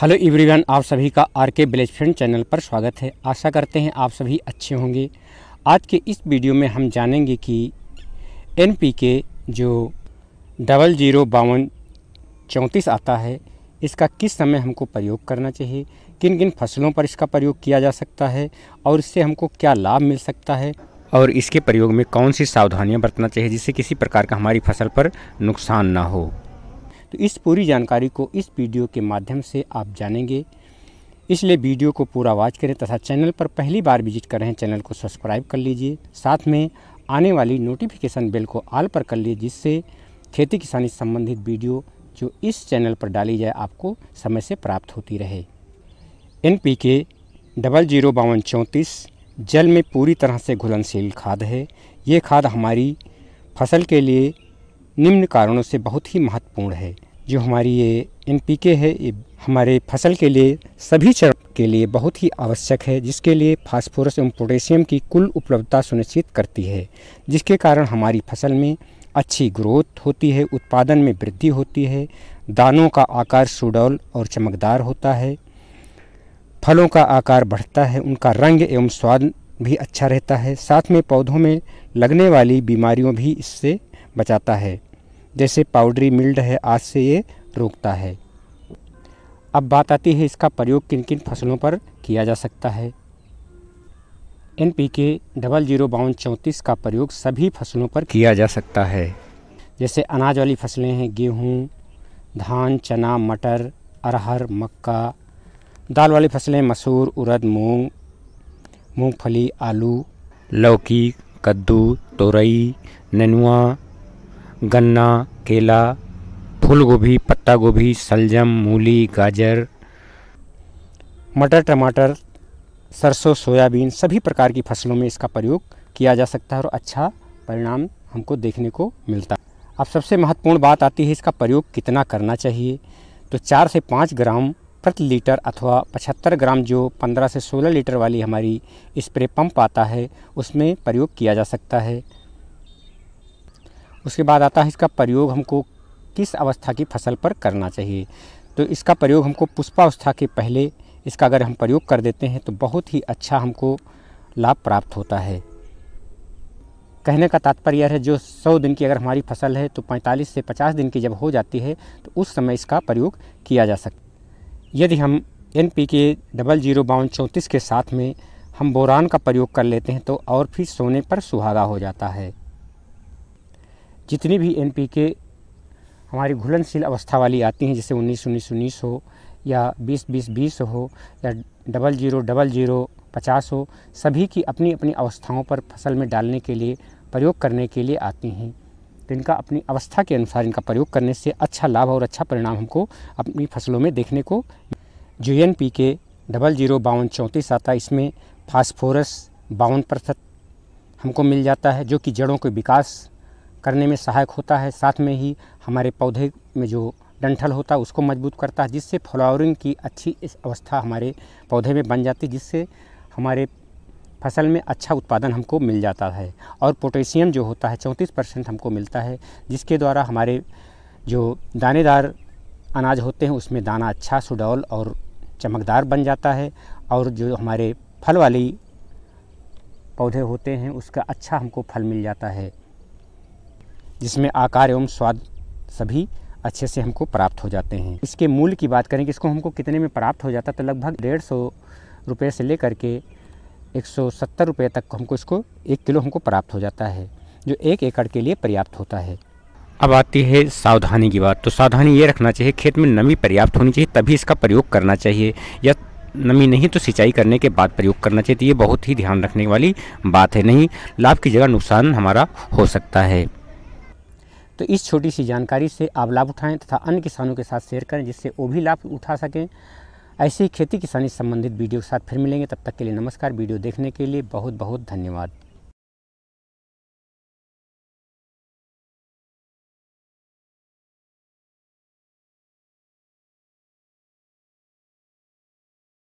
hello everyone आप सभी का आर के विलेज फ्रेंड चैनल पर स्वागत है आशा करते हैं आप सभी अच्छे होंगे आज के इस वीडियो में हम जानेंगे कि एन के जो डबल जीरो बावन चौंतीस आता है इसका किस समय हमको प्रयोग करना चाहिए किन किन फसलों पर इसका प्रयोग किया जा सकता है और इससे हमको क्या लाभ मिल सकता है और इसके प्रयोग में कौन सी सावधानियां बरतना चाहिए जिससे किसी प्रकार का हमारी फसल पर नुकसान ना हो तो इस पूरी जानकारी को इस वीडियो के माध्यम से आप जानेंगे इसलिए वीडियो को पूरा वॉच करें तथा चैनल पर पहली बार विजिट कर रहे हैं चैनल को सब्सक्राइब कर लीजिए साथ में आने वाली नोटिफिकेशन बेल को ऑल पर कर लीजिए जिससे खेती किसानी संबंधित वीडियो जो इस चैनल पर डाली जाए आपको समय से प्राप्त होती रहे N P K double zero बावन चौंतीस जल में पूरी तरह से घुलनशील खाद है ये खाद हमारी फसल के लिए निम्न कारणों से बहुत ही महत्वपूर्ण है जो हमारी ये एन है ये हमारे फसल के लिए सभी चरण के लिए बहुत ही आवश्यक है जिसके लिए फास्फोरस एवं पोटेशियम की कुल उपलब्धता सुनिश्चित करती है जिसके कारण हमारी फसल में अच्छी ग्रोथ होती है उत्पादन में वृद्धि होती है दानों का आकार सुडौल और चमकदार होता है फलों का आकार बढ़ता है उनका रंग एवं स्वाद भी अच्छा रहता है साथ में पौधों में लगने वाली बीमारियों भी इससे बचाता है जैसे पाउडरी मिल्ड है आज से ये रोकता है अब बात आती है इसका प्रयोग किन किन फसलों पर किया जा सकता है N P K double zero बावन चौंतीस का प्रयोग सभी फसलों पर किया जा सकता है जैसे अनाज वाली फसलें हैं गेहूँ धान चना मटर अरहर मक्का दाल वाली फसलें मसूर उड़द मूंग मूंगफली आलू लौकी कद्दू तोरई ननुआ गन्ना केला फूल गोभी पत्ता गोभी सलजम मूली गाजर मटर टमाटर सरसों सोयाबीन सभी प्रकार की फसलों में इसका प्रयोग किया जा सकता है और अच्छा परिणाम हमको देखने को मिलता है अब सबसे महत्वपूर्ण बात आती है इसका प्रयोग कितना करना चाहिए तो चार से पाँच ग्राम प्रति लीटर अथवा पचहत्तर ग्राम जो पंद्रह से सोलह लीटर वाली हमारी स्प्रे पंप आता है उसमें प्रयोग किया जा सकता है उसके बाद आता है इसका प्रयोग हमको किस अवस्था की फसल पर करना चाहिए तो इसका प्रयोग हमको पुष्पावस्था के पहले इसका अगर हम प्रयोग कर देते हैं तो बहुत ही अच्छा हमको लाभ प्राप्त होता है कहने का तात्पर्य है जो 100 दिन की अगर हमारी फसल है तो 45 से 50 दिन की जब हो जाती है तो उस समय इसका प्रयोग किया जा सकता यदि हम N P K double zero बावन चौंतीस के साथ में हम बोरान का प्रयोग कर लेते हैं तो और फिर सोने पर सुहागा हो जाता है जितनी भी एन के हमारी घुलनशील अवस्था वाली आती हैं जैसे उन्नीस उन्नीस उन्नीस हो या बीस बीस बीस हो या डबल जीरो डबल जीरो पचास हो सभी की अपनी अपनी अवस्थाओं पर फसल में डालने के लिए प्रयोग करने के लिए आती हैं तो इनका अपनी अवस्था के अनुसार इनका प्रयोग करने से अच्छा लाभ और अच्छा परिणाम हमको अपनी फसलों में देखने को जो N P K double zero बावन चौंतीस आता है इसमें फास्फोरस बावन प्रतिशत हमको मिल जाता है जो कि जड़ों के विकास करने में सहायक होता है साथ में ही हमारे पौधे में जो डंठल होता है उसको मजबूत करता है जिससे फ्लावरिंग की अच्छी इस अवस्था हमारे पौधे में बन जाती है जिससे हमारे फसल में अच्छा उत्पादन हमको मिल जाता है और पोटेशियम जो होता है चौंतीस परसेंट हमको मिलता है जिसके द्वारा हमारे जो दानेदार अनाज होते हैं उसमें दाना अच्छा सुडौल और चमकदार बन जाता है और जो हमारे फल वाली पौधे होते हैं उसका अच्छा हमको फल मिल जाता है जिसमें आकार एवं स्वाद सभी अच्छे से हमको प्राप्त हो जाते हैं इसके मूल की बात करें कि इसको हमको कितने में प्राप्त हो जाता है तो लगभग डेढ़ सौ रुपये से लेकर के एक सौ सत्तर रुपये तक हमको इसको एक किलो हमको प्राप्त हो जाता है जो एक एकड़ के लिए पर्याप्त होता है अब आती है सावधानी की बात तो सावधानी ये रखना चाहिए खेत में नमी पर्याप्त होनी चाहिए तभी इसका प्रयोग करना चाहिए या नमी नहीं तो सिंचाई करने के बाद प्रयोग करना चाहिए तो ये बहुत ही ध्यान रखने वाली बात है नहीं लाभ की जगह नुकसान हमारा हो सकता है तो इस छोटी सी जानकारी से आप लाभ उठाएं तथा अन्य किसानों के साथ शेयर करें जिससे वो भी लाभ उठा सकें ऐसे ही खेती किसानी संबंधित वीडियो के साथ फिर मिलेंगे तब तक के लिए नमस्कार वीडियो देखने के लिए बहुत बहुत धन्यवाद